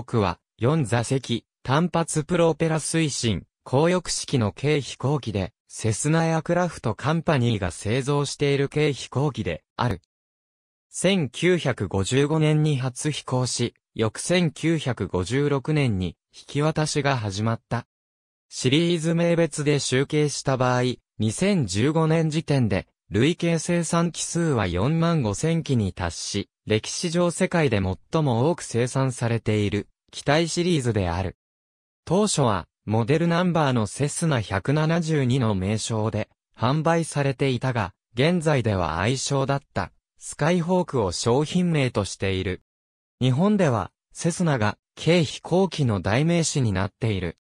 僕は、4座席、単発プロペラ推進、高翼式の軽飛行機で、セスナエアクラフトカンパニーが製造している軽飛行機である。1955年に初飛行し、翌1956年に引き渡しが始まった。シリーズ名別で集計した場合、2015年時点で累計生産機数は4万5千機に達し、歴史上世界で最も多く生産されている、機体シリーズである。当初は、モデルナンバーのセスナ172の名称で、販売されていたが、現在では愛称だった、スカイホークを商品名としている。日本では、セスナが、軽飛行機の代名詞になっている。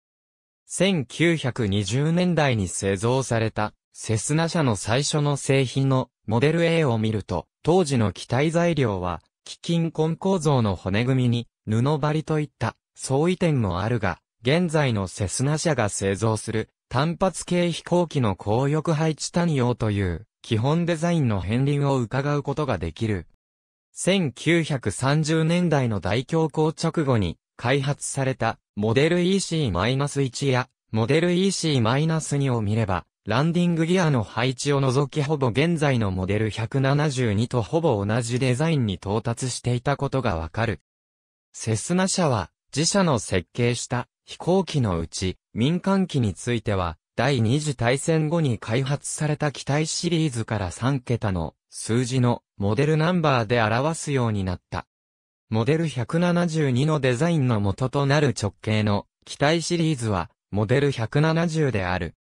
1920年代に製造された、セスナ社の最初の製品のモデル A を見ると、当時の機体材料は、基金根構造の骨組みに、布張りといった相違点もあるが、現在のセスナ社が製造する単発系飛行機の高翼配置単用という基本デザインの片鱗を伺うことができる。1930年代の大恐慌直後に開発されたモデル EC-1 やモデル EC-2 を見ればランディングギアの配置を除きほぼ現在のモデル172とほぼ同じデザインに到達していたことがわかる。セスナ社は自社の設計した飛行機のうち民間機については第二次大戦後に開発された機体シリーズから3桁の数字のモデルナンバーで表すようになった。モデル172のデザインの元となる直径の機体シリーズはモデル170である。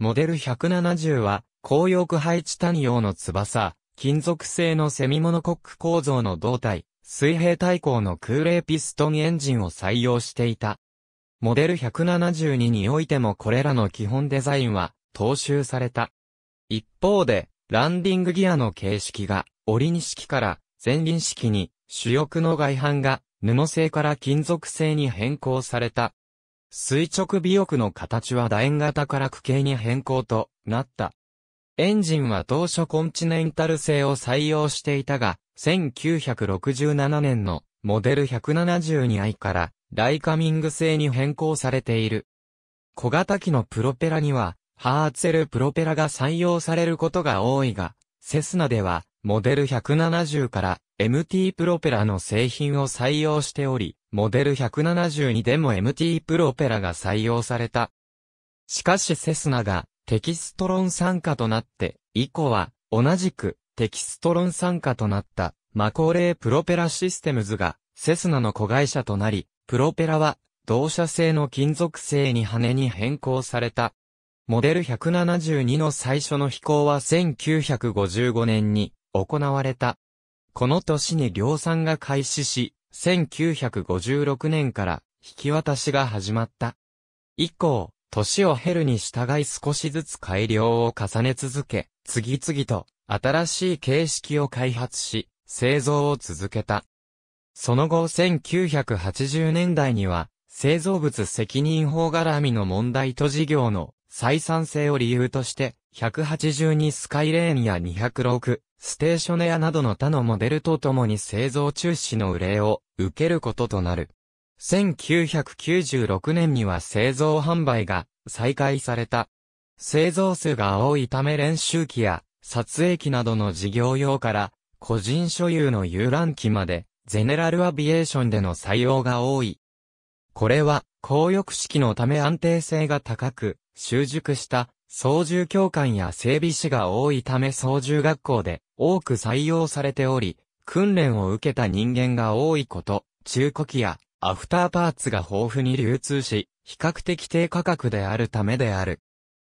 モデル170は、紅翼配置単用の翼、金属製のセミモノコック構造の胴体、水平対向の空冷ピストンエンジンを採用していた。モデル172においてもこれらの基本デザインは踏襲された。一方で、ランディングギアの形式が折二式から前輪式に主翼の外反が布製から金属製に変更された。垂直尾翼の形は楕円型から区形に変更となった。エンジンは当初コンチネンタル製を採用していたが、1967年のモデル 172i からライカミング製に変更されている。小型機のプロペラには、ハーツェルプロペラが採用されることが多いが、セスナでは、モデル170から MT プロペラの製品を採用しており、モデル172でも MT プロペラが採用された。しかしセスナがテキストロン参加となって、以降は同じくテキストロン参加となったマコーレープロペラシステムズがセスナの子会社となり、プロペラは同社製の金属製に羽に変更された。モデル172の最初の飛行は1955年に行われた。この年に量産が開始し、1956年から引き渡しが始まった。以降、年を減るに従い少しずつ改良を重ね続け、次々と新しい形式を開発し、製造を続けた。その後1980年代には、製造物責任法絡みの問題と事業の採算性を理由として、182スカイレーンや206、ステーショネアなどの他のモデルとともに製造中止の憂いを受けることとなる。1996年には製造販売が再開された。製造数が多いため練習機や撮影機などの事業用から個人所有の遊覧機までゼネラルアビエーションでの採用が多い。これは高翼式のため安定性が高く習熟した操縦教官や整備士が多いため操縦学校で多く採用されており、訓練を受けた人間が多いこと、中古機やアフターパーツが豊富に流通し、比較的低価格であるためである。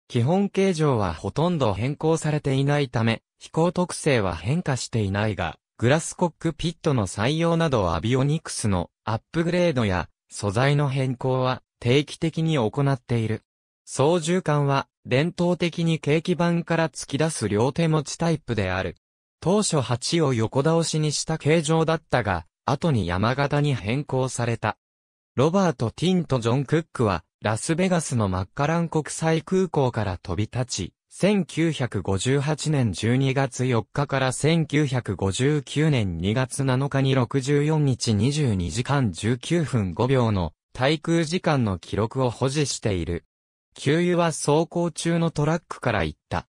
基本形状はほとんど変更されていないため、飛行特性は変化していないが、グラスコックピットの採用などアビオニクスのアップグレードや素材の変更は定期的に行っている。操縦桿は伝統的に景気板から突き出す両手持ちタイプである。当初8を横倒しにした形状だったが、後に山形に変更された。ロバート・ティンとジョン・クックは、ラスベガスのマッカラン国際空港から飛び立ち、1958年12月4日から1959年2月7日に64日22時間19分5秒の滞空時間の記録を保持している。給油は走行中のトラックから行った。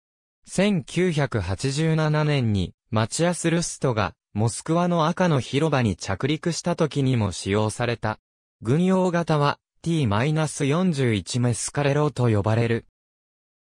1987年にマチアス・ルストが、モスクワの赤の広場に着陸した時にも使用された。軍用型は T-41 メスカレロと呼ばれる。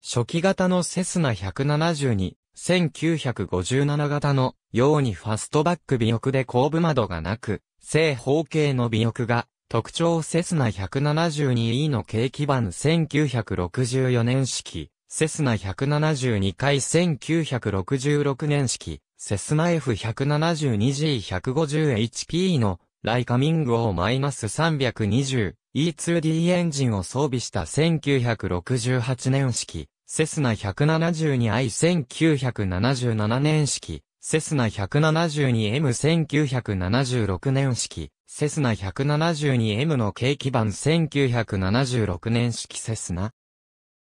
初期型のセスナ172、1957型のようにファストバック尾翼で後部窓がなく、正方形の尾翼が特徴セスナ 172E の軽基板1964年式、セスナ172回1966年式、セスナ F172G150HP のライカミングを -320E2D エンジンを装備した1968年式、セスナ 172i1977 年式、セスナ 172M1976 年式、セスナ 172M の軽機版1976年式セスナ。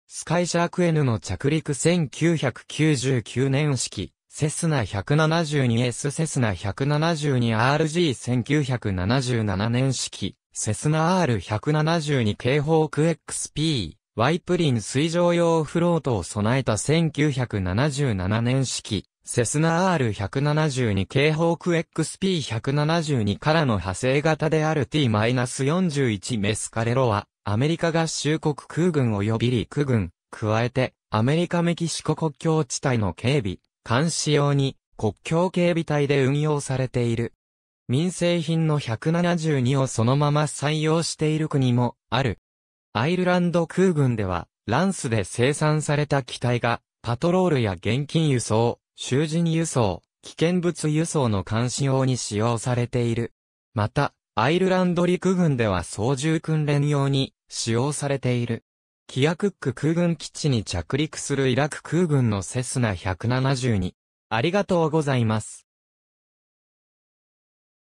スカイシャーク N の着陸1999年式、セスナ 172S セスナ 172RG1977 年式、セスナ R172 軽ホーク XP、ワイプリン水上用フロートを備えた1977年式、セスナ R172 軽ホーク XP172 からの派生型である T-41 メスカレロは、アメリカ合衆国空軍及び陸軍、加えて、アメリカメキシコ国境地帯の警備、監視用に国境警備隊で運用されている。民生品の172をそのまま採用している国もある。アイルランド空軍では、ランスで生産された機体が、パトロールや現金輸送、囚人輸送、危険物輸送の監視用に使用されている。また、アイルランド陸軍では操縦訓練用に使用されている。キアクック空軍基地に着陸するイラク空軍のセスナ172。ありがとうございます。